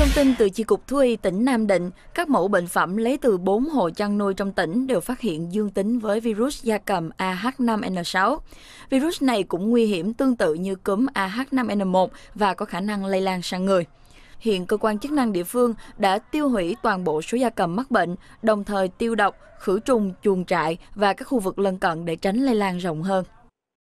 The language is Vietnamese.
thông tin từ Chi cục Thú y tỉnh Nam Định, các mẫu bệnh phẩm lấy từ 4 hộ chăn nuôi trong tỉnh đều phát hiện dương tính với virus gia cầm AH5N6. Virus này cũng nguy hiểm tương tự như cúm AH5N1 và có khả năng lây lan sang người. Hiện cơ quan chức năng địa phương đã tiêu hủy toàn bộ số gia cầm mắc bệnh, đồng thời tiêu độc, khử trùng chuồng trại và các khu vực lân cận để tránh lây lan rộng hơn.